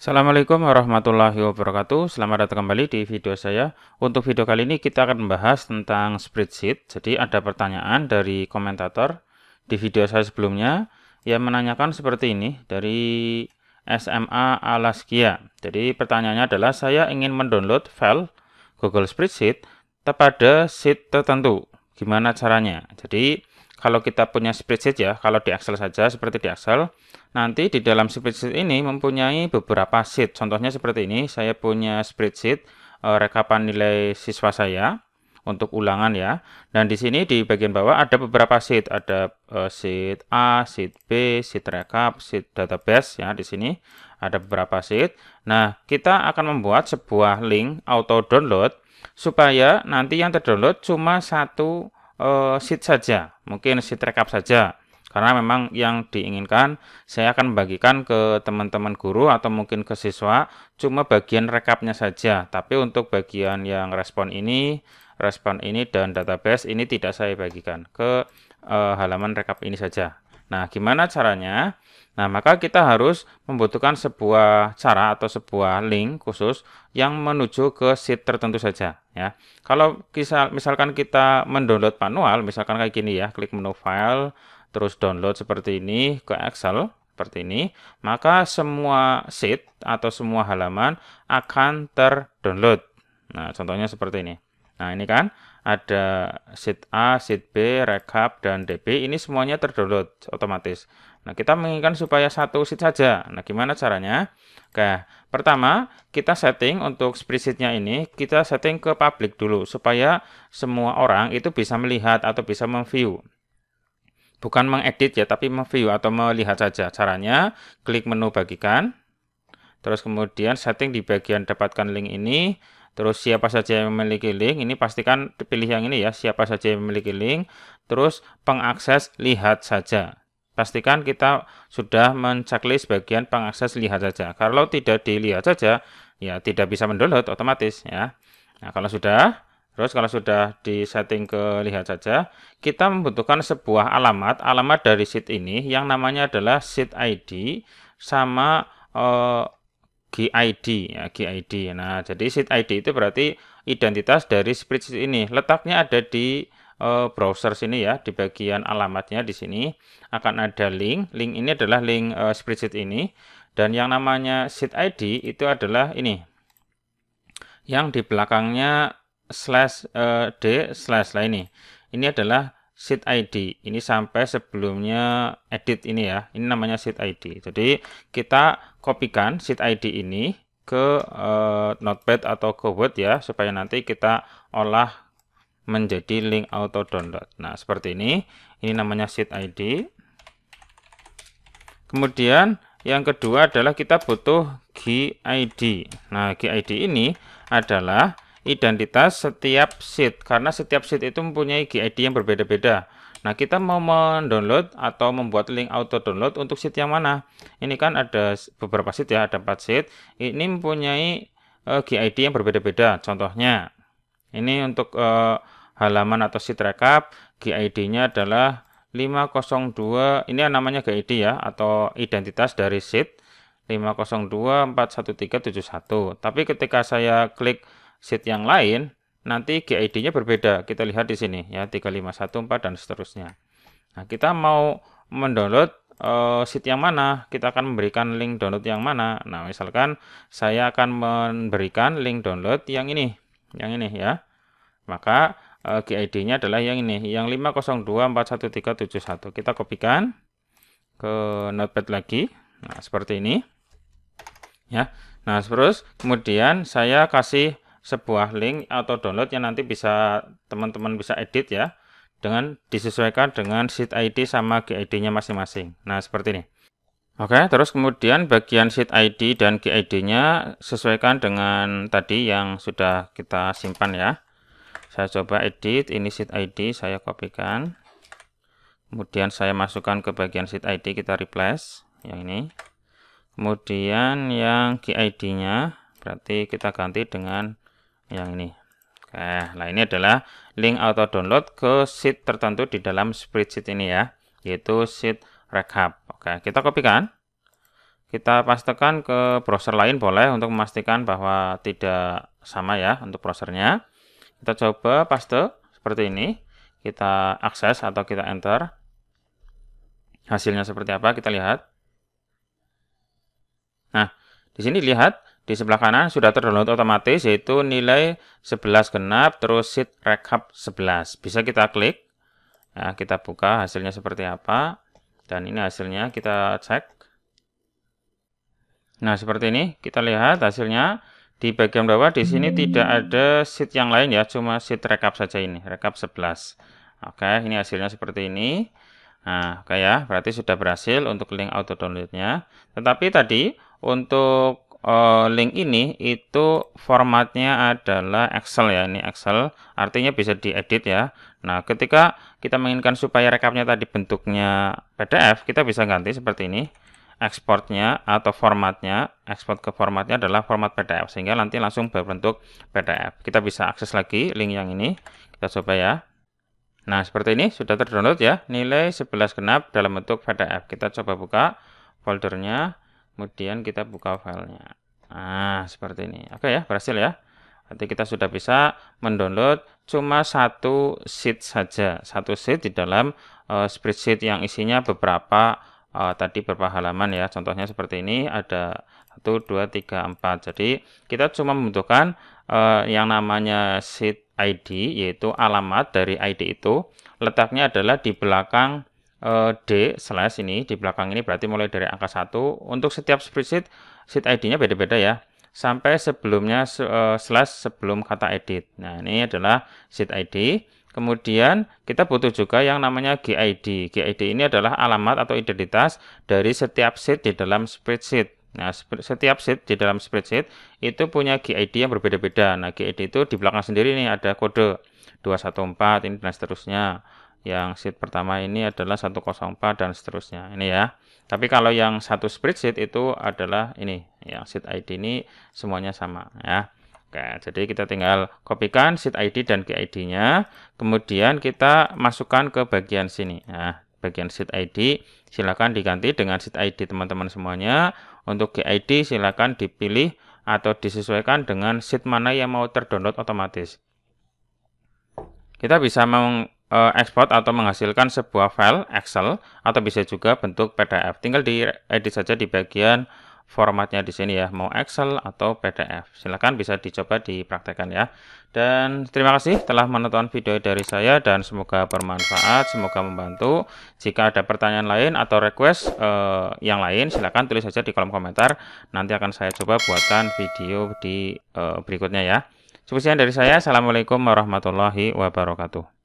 Assalamualaikum warahmatullahi wabarakatuh Selamat datang kembali di video saya Untuk video kali ini kita akan membahas tentang spreadsheet Jadi ada pertanyaan dari komentator Di video saya sebelumnya Yang menanyakan seperti ini Dari SMA Alaskia Jadi pertanyaannya adalah Saya ingin mendownload file Google Spreadsheet kepada sheet tertentu Gimana caranya? Jadi kalau kita punya spreadsheet ya, kalau di Excel saja seperti di Excel, nanti di dalam spreadsheet ini mempunyai beberapa sheet. Contohnya seperti ini, saya punya spreadsheet uh, rekapan nilai siswa saya untuk ulangan ya. Dan di sini di bagian bawah ada beberapa sheet, ada uh, sheet A, sheet B, sheet rekap, sheet database ya di sini ada beberapa sheet. Nah, kita akan membuat sebuah link auto download supaya nanti yang terdownload cuma satu uh, eh, sheet saja, mungkin sheet recap saja. Karena memang yang diinginkan saya akan bagikan ke teman-teman guru atau mungkin ke siswa cuma bagian rekapnya saja. Tapi untuk bagian yang respon ini, respon ini dan database ini tidak saya bagikan ke uh, halaman rekap ini saja. Nah, gimana caranya? Nah, maka kita harus membutuhkan sebuah cara atau sebuah link khusus yang menuju ke sheet tertentu saja ya. Kalau misal misalkan kita mendownload manual, misalkan kayak gini ya, klik menu file, terus download seperti ini ke Excel seperti ini, maka semua sheet atau semua halaman akan terdownload. Nah, contohnya seperti ini. Nah, ini kan ada sheet A, sheet B, rekap, dan DB. Ini semuanya terdownload otomatis. Nah, kita menginginkan supaya satu sheet saja. Nah, gimana caranya? Oke, pertama kita setting untuk spreadsheetnya ini, kita setting ke public dulu supaya semua orang itu bisa melihat atau bisa memview. Bukan mengedit ya, tapi memview atau melihat saja. Caranya, klik menu bagikan, terus kemudian setting di bagian dapatkan link ini, Terus siapa saja yang memiliki link, ini pastikan pilih yang ini ya, siapa saja yang memiliki link. Terus pengakses lihat saja. Pastikan kita sudah menceklis bagian pengakses lihat saja. Kalau tidak dilihat saja, ya tidak bisa mendownload otomatis ya. Nah, kalau sudah, terus kalau sudah di setting ke lihat saja, kita membutuhkan sebuah alamat, alamat dari sheet ini yang namanya adalah sheet ID sama eh, GID ya GID. Nah, jadi seed ID itu berarti identitas dari spreadsheet ini. Letaknya ada di uh, browser sini ya, di bagian alamatnya di sini akan ada link. Link ini adalah link uh, spreadsheet ini dan yang namanya seed ID itu adalah ini. Yang di belakangnya slash uh, d slash lah ini. Ini adalah sheet ID. Ini sampai sebelumnya edit ini ya. Ini namanya sheet ID. Jadi kita kopikan sheet ID ini ke uh, Notepad atau ke Word ya supaya nanti kita olah menjadi link auto download. Nah, seperti ini. Ini namanya sheet ID. Kemudian yang kedua adalah kita butuh GID. Nah, GID ini adalah identitas setiap sheet karena setiap sheet itu mempunyai GID yang berbeda-beda. Nah, kita mau mendownload atau membuat link auto download untuk sheet yang mana? Ini kan ada beberapa sheet ya, ada 4 sheet. Ini mempunyai uh, e, GID yang berbeda-beda. Contohnya, ini untuk uh, halaman atau sheet rekap, GID-nya adalah 502. Ini namanya GID ya atau identitas dari sheet 41371. Tapi ketika saya klik sheet yang lain, nanti GID-nya berbeda. Kita lihat di sini ya 3514 dan seterusnya. Nah, kita mau mendownload uh, sheet yang mana, kita akan memberikan link download yang mana. Nah, misalkan saya akan memberikan link download yang ini, yang ini ya. Maka uh, eh, GID-nya adalah yang ini, yang 50241371. Kita kopikan ke Notepad lagi. Nah, seperti ini. Ya. Nah, terus kemudian saya kasih sebuah link atau download yang nanti bisa teman-teman bisa edit ya dengan disesuaikan dengan sheet ID sama GID-nya masing-masing. Nah, seperti ini. Oke, terus kemudian bagian sheet ID dan GID-nya sesuaikan dengan tadi yang sudah kita simpan ya. Saya coba edit, ini sheet ID, saya kopikan. Kemudian saya masukkan ke bagian sheet ID, kita replace yang ini. Kemudian yang GID-nya berarti kita ganti dengan yang ini. Nah, nah ini adalah link auto download ke sheet tertentu di dalam spreadsheet ini ya, yaitu sheet recap. Oke, kita kopikan. Kita pastikan ke browser lain boleh untuk memastikan bahwa tidak sama ya untuk browsernya. Kita coba paste seperti ini. Kita akses atau kita enter. Hasilnya seperti apa kita lihat. Nah, di sini lihat di sebelah kanan sudah terdownload otomatis yaitu nilai 11 genap terus sheet recap 11. Bisa kita klik. Nah, kita buka hasilnya seperti apa. Dan ini hasilnya kita cek. Nah, seperti ini kita lihat hasilnya di bagian bawah di sini tidak ada sheet yang lain ya, cuma sheet recap saja ini, recap 11. Oke, ini hasilnya seperti ini. Nah, oke ya, berarti sudah berhasil untuk link auto downloadnya. Tetapi tadi untuk uh, link ini itu formatnya adalah Excel ya ini Excel artinya bisa diedit ya Nah ketika kita menginginkan supaya rekapnya tadi bentuknya PDF kita bisa ganti seperti ini ekspornya atau formatnya ekspor ke formatnya adalah format PDF sehingga nanti langsung berbentuk PDF kita bisa akses lagi link yang ini kita coba ya Nah seperti ini sudah terdownload ya nilai 11 genap dalam bentuk PDF kita coba buka foldernya kemudian kita buka filenya nah seperti ini oke ya berhasil ya Nanti kita sudah bisa mendownload cuma satu sheet saja, satu sheet di dalam uh, spreadsheet yang isinya beberapa uh, tadi beberapa halaman ya. Contohnya seperti ini ada 1 2 3 4. Jadi kita cuma membutuhkan uh, yang namanya sheet ID yaitu alamat dari ID itu letaknya adalah di belakang Eh, D slash ini di belakang ini berarti mulai dari angka 1 untuk setiap spreadsheet sheet ID-nya beda-beda ya sampai sebelumnya uh, slash sebelum kata edit. Nah, ini adalah sheet ID. Kemudian kita butuh juga yang namanya GID. GID ini adalah alamat atau identitas dari setiap sheet di dalam spreadsheet. Nah, setiap sheet di dalam spreadsheet itu punya GID yang berbeda-beda. Nah, GID itu di belakang sendiri ini ada kode 214 ini dan seterusnya yang sheet pertama ini adalah 104 dan seterusnya ini ya tapi kalau yang satu spreadsheet itu adalah ini yang sheet ID ini semuanya sama ya Oke, jadi kita tinggal kopikan sheet ID dan GID nya kemudian kita masukkan ke bagian sini nah bagian sheet ID silahkan diganti dengan sheet ID teman-teman semuanya untuk GID silahkan dipilih atau disesuaikan dengan sheet mana yang mau terdownload otomatis kita bisa meng ekspor eh, atau menghasilkan sebuah file Excel atau bisa juga bentuk PDF. Tinggal di edit saja di bagian formatnya di sini ya, mau Excel atau PDF. Silahkan bisa dicoba dipraktekkan ya. Dan terima kasih telah menonton video dari saya dan semoga bermanfaat, semoga membantu. Jika ada pertanyaan lain atau request eh, yang lain, silahkan tulis saja di kolom komentar. Nanti akan saya coba buatkan video di eh, berikutnya ya. sekian dari saya. Assalamualaikum warahmatullahi wabarakatuh.